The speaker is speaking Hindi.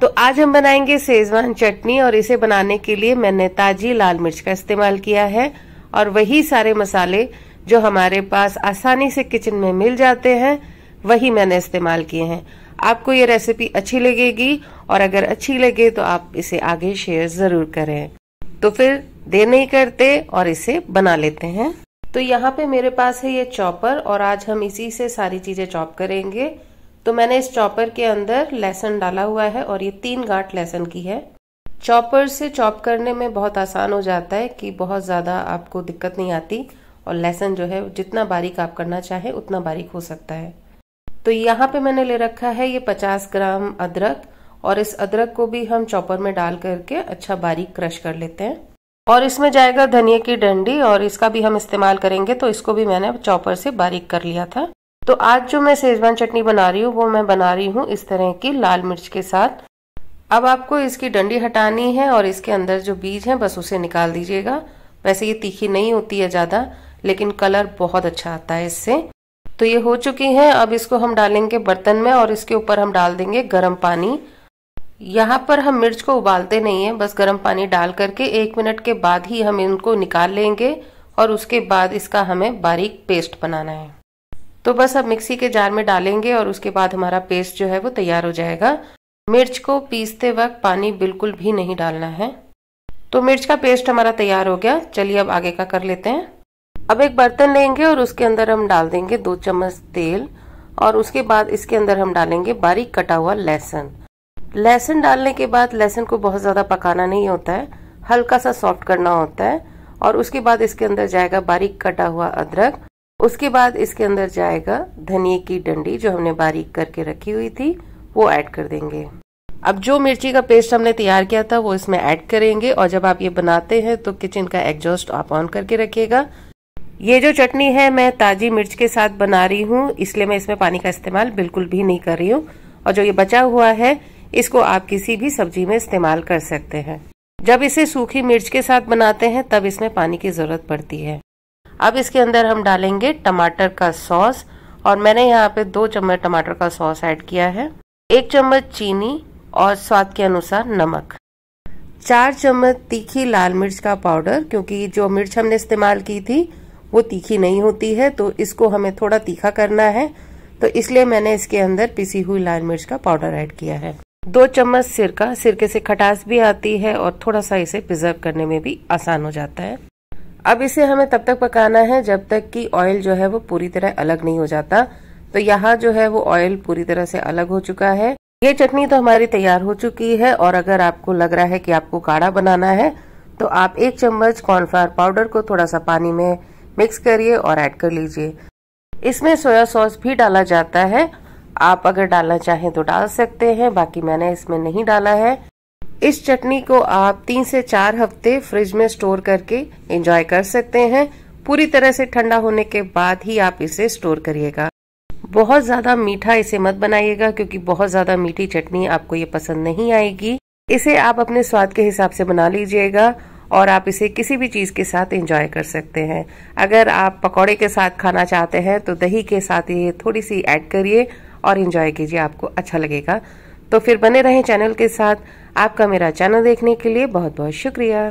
तो आज हम बनाएंगे सेजवान चटनी और इसे बनाने के लिए मैंने ताजी लाल मिर्च का इस्तेमाल किया है और वही सारे मसाले जो हमारे पास आसानी से किचन में मिल जाते हैं वही मैंने इस्तेमाल किए हैं आपको ये रेसिपी अच्छी लगेगी और अगर अच्छी लगे तो आप इसे आगे शेयर जरूर करें तो फिर देर नहीं करते और इसे बना लेते हैं तो यहाँ पे मेरे पास है ये चॉपर और आज हम इसी से सारी चीजें चॉप करेंगे तो मैंने इस चॉपर के अंदर लहसन डाला हुआ है और ये तीन गांठ लहसन की है चॉपर से चॉप करने में बहुत आसान हो जाता है कि बहुत ज़्यादा आपको दिक्कत नहीं आती और लहसन जो है जितना बारीक आप करना चाहें उतना बारीक हो सकता है तो यहाँ पे मैंने ले रखा है ये 50 ग्राम अदरक और इस अदरक को भी हम चॉपर में डाल करके अच्छा बारीक क्रश कर लेते हैं और इसमें जाएगा धनिया की डंडी और इसका भी हम इस्तेमाल करेंगे तो इसको भी मैंने चॉपर से बारीक कर लिया था तो आज जो मैं सेजवान चटनी बना रही हूँ वो मैं बना रही हूँ इस तरह की लाल मिर्च के साथ अब आपको इसकी डंडी हटानी है और इसके अंदर जो बीज है बस उसे निकाल दीजिएगा वैसे ये तीखी नहीं होती है ज़्यादा लेकिन कलर बहुत अच्छा आता है इससे तो ये हो चुकी है अब इसको हम डालेंगे बर्तन में और इसके ऊपर हम डाल देंगे गर्म पानी यहाँ पर हम मिर्च को उबालते नहीं है बस गर्म पानी डाल करके एक मिनट के बाद ही हम इनको निकाल लेंगे और उसके बाद इसका हमें बारीक पेस्ट बनाना है तो बस अब मिक्सी के जार में डालेंगे और उसके बाद हमारा पेस्ट जो है वो तैयार हो जाएगा मिर्च को पीसते वक्त पानी बिल्कुल भी नहीं डालना है तो मिर्च का पेस्ट हमारा तैयार हो गया चलिए अब आगे का कर लेते हैं अब एक बर्तन लेंगे और उसके अंदर हम डाल देंगे दो चम्मच तेल और उसके बाद इसके अंदर हम डालेंगे बारीक कटा हुआ लहसुन लहसुन डालने के बाद लहसुन को बहुत ज़्यादा पकाना नहीं होता है हल्का सा सॉफ्ट करना होता है और उसके बाद इसके अंदर जाएगा बारीक कटा हुआ अदरक उसके बाद इसके अंदर जाएगा धनिए की डंडी जो हमने बारीक करके रखी हुई थी वो ऐड कर देंगे अब जो मिर्ची का पेस्ट हमने तैयार किया था वो इसमें ऐड करेंगे और जब आप ये बनाते हैं तो किचन का एग्जॉस्ट आप ऑन करके रखिएगा ये जो चटनी है मैं ताजी मिर्च के साथ बना रही हूँ इसलिए मैं इसमें पानी का इस्तेमाल बिल्कुल भी नहीं कर रही हूँ और जो ये बचा हुआ है इसको आप किसी भी सब्जी में इस्तेमाल कर सकते हैं जब इसे सूखी मिर्च के साथ बनाते हैं तब इसमें पानी की जरूरत पड़ती है अब इसके अंदर हम डालेंगे टमाटर का सॉस और मैंने यहाँ पे दो चम्मच टमाटर का सॉस ऐड किया है एक चम्मच चीनी और स्वाद के अनुसार नमक चार चम्मच तीखी लाल मिर्च का पाउडर क्योंकि जो मिर्च हमने इस्तेमाल की थी वो तीखी नहीं होती है तो इसको हमें थोड़ा तीखा करना है तो इसलिए मैंने इसके अंदर पिसी हुई लाल मिर्च का पाउडर ऐड किया है दो चम्मच सिरका सिरके से खटास भी आती है और थोड़ा सा इसे प्रिजर्व करने में भी आसान हो जाता है अब इसे हमें तब तक पकाना है जब तक कि ऑयल जो है वो पूरी तरह अलग नहीं हो जाता तो यहाँ जो है वो ऑयल पूरी तरह से अलग हो चुका है ये चटनी तो हमारी तैयार हो चुकी है और अगर आपको लग रहा है कि आपको काढ़ा बनाना है तो आप एक चम्मच कॉर्नफ्लावर पाउडर को थोड़ा सा पानी में मिक्स करिए और ऐड कर लीजिए इसमें सोया सॉस भी डाला जाता है आप अगर डालना चाहें तो डाल सकते हैं बाकी मैंने इसमें नहीं डाला है इस चटनी को आप तीन से चार हफ्ते फ्रिज में स्टोर करके एंजॉय कर सकते हैं पूरी तरह से ठंडा होने के बाद ही आप इसे स्टोर करिएगा बहुत ज़्यादा मीठा इसे मत बनाइएगा क्योंकि बहुत ज़्यादा मीठी चटनी आपको ये पसंद नहीं आएगी इसे आप अपने स्वाद के हिसाब से बना लीजिएगा और आप इसे किसी भी चीज़ के साथ एंजॉय कर सकते हैं अगर आप पकौड़े के साथ खाना चाहते हैं तो दही के साथ ये थोड़ी सी ऐड करिए और एंजॉय कीजिए आपको अच्छा लगेगा तो फिर बने रहें चैनल के साथ आपका मेरा चैनल देखने के लिए बहुत बहुत शुक्रिया